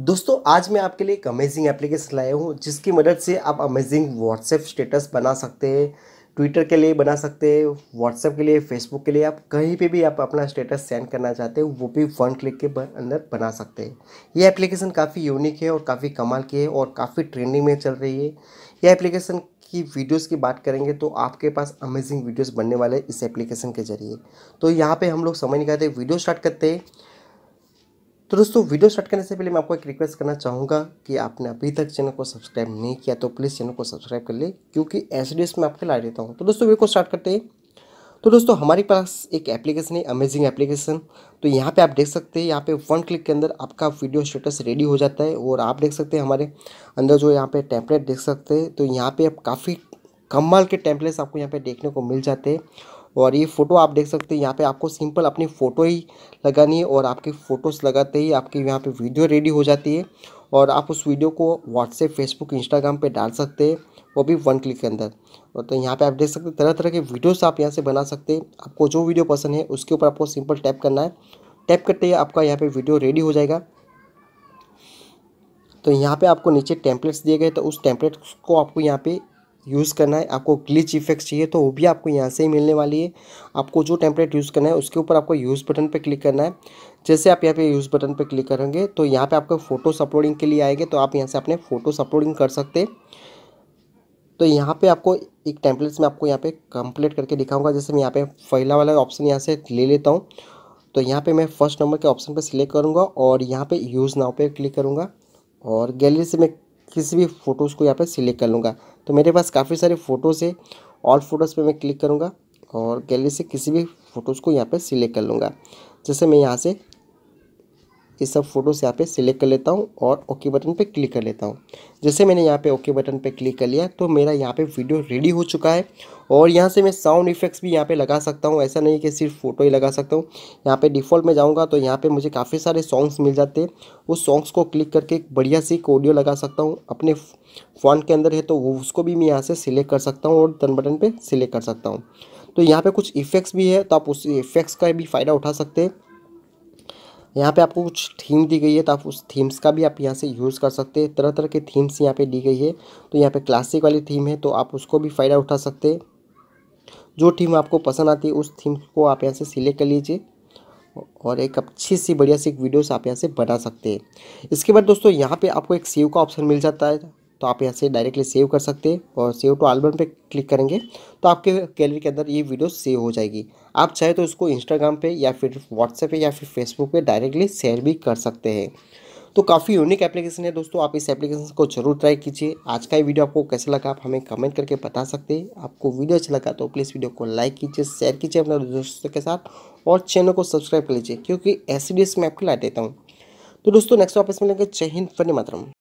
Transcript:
दोस्तों आज मैं आपके लिए एक अमेजिंग एप्लीकेशन लाया हूँ जिसकी मदद से आप अमेजिंग व्हाट्सएप स्टेटस बना सकते हैं ट्विटर के लिए बना सकते हैं व्हाट्सएप के लिए फेसबुक के लिए आप कहीं पे भी आप अपना स्टेटस सेंड करना चाहते हो वो भी वन क्लिक के अंदर बना सकते हैं ये एप्लीकेशन काफ़ी यूनिक है और काफ़ी कमाल की है और काफ़ी ट्रेंडिंग में चल रही है यह एप्लीकेशन की वीडियोस की बात करेंगे तो आपके पास अमेजिंग वीडियोस बनने वाले इस एप्लीकेशन के जरिए तो यहाँ पे हम लोग समझ नहीं करते वीडियो स्टार्ट करते हैं तो दोस्तों वीडियो स्टार्ट करने से पहले मैं आपको एक रिक्वेस्ट करना चाहूँगा कि आपने अभी तक चैनल को सब्सक्राइब नहीं किया तो प्लीज़ चैनल को सब्सक्राइब कर ले क्योंकि एस में आपके ला देता हूँ तो दोस्तों वीडियो को स्टार्ट करते हैं तो दोस्तों हमारे पास एक एप्लीकेशन है अमेजिंग एप्लीकेशन तो यहाँ पे आप देख सकते हैं यहाँ पे वन क्लिक के अंदर आपका वीडियो स्टेटस रेडी हो जाता है और आप देख सकते हैं हमारे अंदर जो यहाँ पे टेम्पलेट देख सकते हैं तो यहाँ पे आप काफ़ी कमाल के टेम्पलेट्स आपको यहाँ पे देखने को मिल जाते हैं और ये फ़ोटो आप देख सकते हैं यहाँ पे आपको सिंपल अपनी फ़ोटो ही लगानी है और आपके फ़ोटोज़ लगाते ही आपकी यहाँ पे वीडियो रेडी हो जाती है और आप उस वीडियो को व्हाट्सएप फेसबुक इंस्टाग्राम पे डाल सकते हैं वो भी वन क्लिक के अंदर और तो यहाँ पे आप देख सकते हैं तरह तरह के वीडियोस आप यहाँ से बना सकते हैं आपको जो वीडियो पसंद है उसके ऊपर आपको सिंपल टैप करना है टैप करते ही आपका यहाँ पर वीडियो रेडी हो जाएगा तो यहाँ पर आपको नीचे टेम्पलेट्स दिए गए तो उस टेम्पलेट्स को आपको यहाँ पर यूज़ करना है आपको ग्लिच इफेक्ट्स चाहिए तो वो भी आपको यहाँ से ही मिलने वाली है आपको जो टेम्पलेट यूज़ करना है उसके ऊपर आपको यूज़ बटन पर क्लिक करना है जैसे आप यहाँ पे यूज़ बटन पर क्लिक करेंगे तो यहाँ पे आपको फ़ोटोस अपलोडिंग के लिए आएंगे तो आप यहाँ से अपने फ़ोटोस अपलोडिंग कर सकते तो यहाँ पर आपको एक टेम्पलेट्स में आपको यहाँ पे कंप्लीट करके दिखाऊँगा जैसे मैं यहाँ पे फैला वाला ऑप्शन यहाँ से ले लेता हूँ तो यहाँ पर मैं फर्स्ट नंबर के ऑप्शन पर सिलेक्ट करूँगा और यहाँ पर यूज़ नाव पर क्लिक करूँगा और गैलरी से मैं किसी भी फ़ोटोज़ को यहाँ पर सिलेक्ट कर लूँगा तो मेरे पास काफ़ी सारे फ़ोटोज़ है ऑल फ़ोटोज़ पर मैं क्लिक करूँगा और गैलरी से किसी भी फ़ोटोज़ को यहाँ पर सिलेक्ट कर लूँगा जैसे मैं यहाँ से ये सब फ़ोटोज़ यहाँ पे सिलेक्ट कर लेता हूँ और ओके बटन पे क्लिक कर लेता हूँ जैसे मैंने यहाँ पे ओके बटन पे क्लिक कर लिया तो मेरा यहाँ पे वीडियो रेडी हो चुका है और यहाँ से मैं साउंड इफेक्ट्स भी यहाँ पे लगा सकता हूँ ऐसा नहीं कि सिर्फ फ़ोटो ही लगा सकता हूँ यहाँ पे डिफ़ॉल्ट में जाऊँगा तो यहाँ पे मुझे काफ़ी सारे सॉन्ग्स मिल जाते हैं उस सॉन्ग्स को क्लिक करके एक बढ़िया सी ऑडियो लगा सकता हूँ अपने फॉन्ट के अंदर है तो वो उसको भी मैं यहाँ से सिलेक्ट कर सकता हूँ और तन बटन पर सिलेक्ट कर सकता हूँ तो यहाँ पर कुछ इफेक्ट्स भी है तो आप उस इफेक्ट्स का भी फ़ायदा उठा सकते हैं यहाँ पे आपको कुछ थीम दी गई है तो आप उस थीम्स का भी आप यहाँ से यूज़ कर सकते हैं तरह तरह के थीम्स यहाँ पे दी गई है तो यहाँ पे क्लासिक वाली थीम है तो आप उसको भी फ़ायदा उठा सकते हैं जो थीम आपको पसंद आती है उस थीम को आप यहाँ से सिलेक्ट कर लीजिए और एक अच्छी सी बढ़िया सी वीडियोस आप यहाँ से बना सकते हैं इसके बाद दोस्तों यहाँ पे आपको एक सेव का ऑप्शन मिल जाता है तो आप यहाँ से डायरेक्टली सेव कर सकते हैं और सेव टू एल्बम पे क्लिक करेंगे तो आपके गैलरी के अंदर ये वीडियो सेव हो जाएगी आप चाहे तो इसको इंस्टाग्राम पे या फिर व्हाट्सएप पे या फिर फेसबुक पे डायरेक्टली शेयर भी कर सकते हैं तो काफ़ी यूनिक एप्लीकेशन है दोस्तों आप इस एप्लीकेशन को जरूर ट्राई कीजिए आज का ये वीडियो आपको कैसा लगा आप हमें कमेंट करके बता सकते हैं आपको वीडियो अच्छा लगा तो प्लीज़ वीडियो को लाइक कीजिए शेयर कीजिए अपने दोस्तों के साथ और चैनल को सब्सक्राइब कर लीजिए क्योंकि ऐसी डी मैं आपको ला देता हूँ तो दोस्तों नेक्स्ट वापस मिलेंगे जय हिंद फनी मातरम